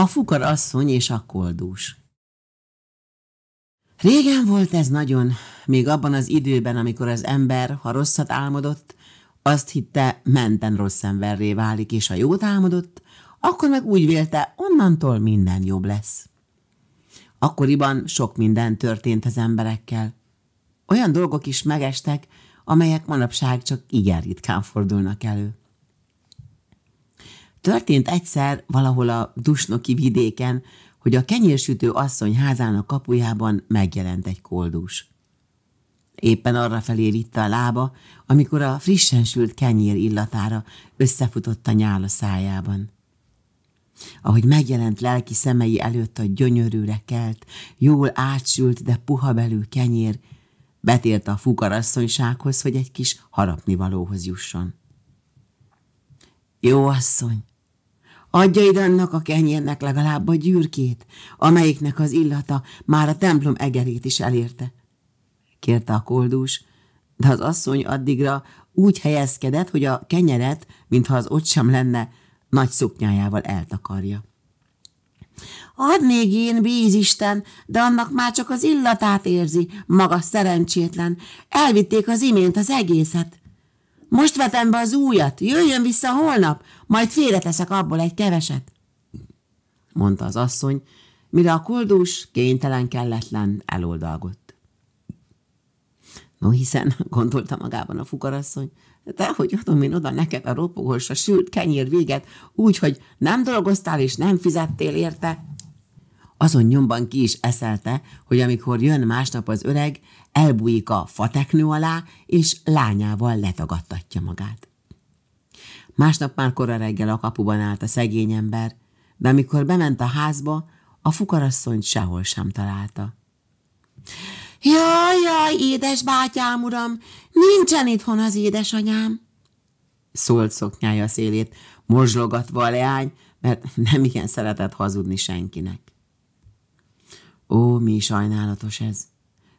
A fukar asszony és a koldús. Régen volt ez nagyon, még abban az időben, amikor az ember, ha rosszat álmodott, azt hitte, menten rossz emberré válik, és ha jót álmodott, akkor meg úgy vélte, onnantól minden jobb lesz. Akkoriban sok minden történt az emberekkel. Olyan dolgok is megestek, amelyek manapság csak igen ritkán fordulnak elő. Történt egyszer valahol a dusnoki vidéken, hogy a kenyérsütő asszony házának kapujában megjelent egy koldus. Éppen arra felé vitte a lába, amikor a frissen sült kenyér illatára összefutott a nyál a szájában. Ahogy megjelent lelki szemei előtt a gyönyörűre kelt, jól átsült, de puha belül kenyér, betért a fukarasszonysághoz, hogy egy kis harapnivalóhoz jusson. Jó asszony, adja ide annak a kenyérnek legalább a gyürkét, amelyiknek az illata már a templom egerét is elérte, kérte a koldús, de az asszony addigra úgy helyezkedett, hogy a kenyeret, mintha az ott sem lenne, nagy szoknyájával eltakarja. még én, bíz Isten, de annak már csak az illatát érzi, maga szerencsétlen. Elvitték az imént az egészet. Most vetem be az újat, jöjjön vissza holnap, majd félreteszek abból egy keveset. Mondta az asszony, mire a koldús kénytelen kelletlen eloldalgott. No hiszen, gondolta magában a fukarasszony, de hogy adom én oda neked a ropogós, a sült kenyér véget, úgy, hogy nem dolgoztál és nem fizettél érte, azon nyomban ki is eszelte, hogy amikor jön másnap az öreg, elbújik a fateknő alá, és lányával letagadtatja magát. Másnap már kora reggel a kapuban állt a szegény ember, de amikor bement a házba, a fukarasszonyt sehol sem találta. Jaj, jaj, édes bátyám uram, nincsen itthon az édesanyám! Szólt szoknyája szélét, mozslogatva a leány, mert nem igen szeretett hazudni senkinek. Ó, mi sajnálatos ez.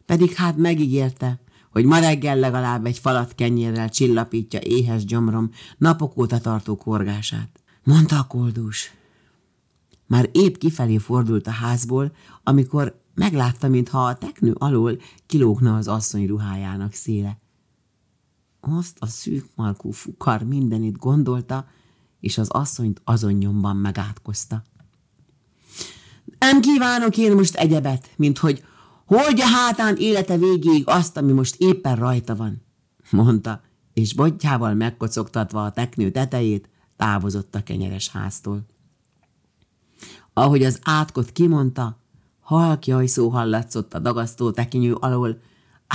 Pedig hát megígérte, hogy ma reggel legalább egy falat kenyérrel csillapítja éhes gyomrom napok óta tartó korgását. Mondta a koldús. Már épp kifelé fordult a házból, amikor meglátta, mintha a teknő alól kilógna az asszony ruhájának széle. Azt a szűk markú fukar mindenit gondolta, és az asszonyt azon nyomban megátkozta. Nem kívánok én most egyebet, mint hogy a hátán élete végéig azt, ami most éppen rajta van, mondta, és botjával megkocogtatva a teknő tetejét, távozott a kenyeres háztól. Ahogy az átkot kimondta, halk jajszó hallatszott a dagasztó tekinyő alól,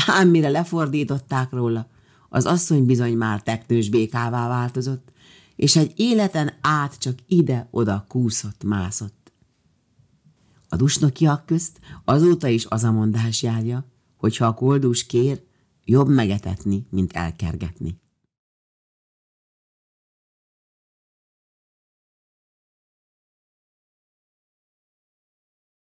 ám mire lefordították róla, az asszony bizony már teknős békává változott, és egy életen át csak ide-oda kúszott, mászott. A dusnokiak közt azóta is az a mondás járja, hogy ha a koldus kér, jobb megetetni, mint elkergetni.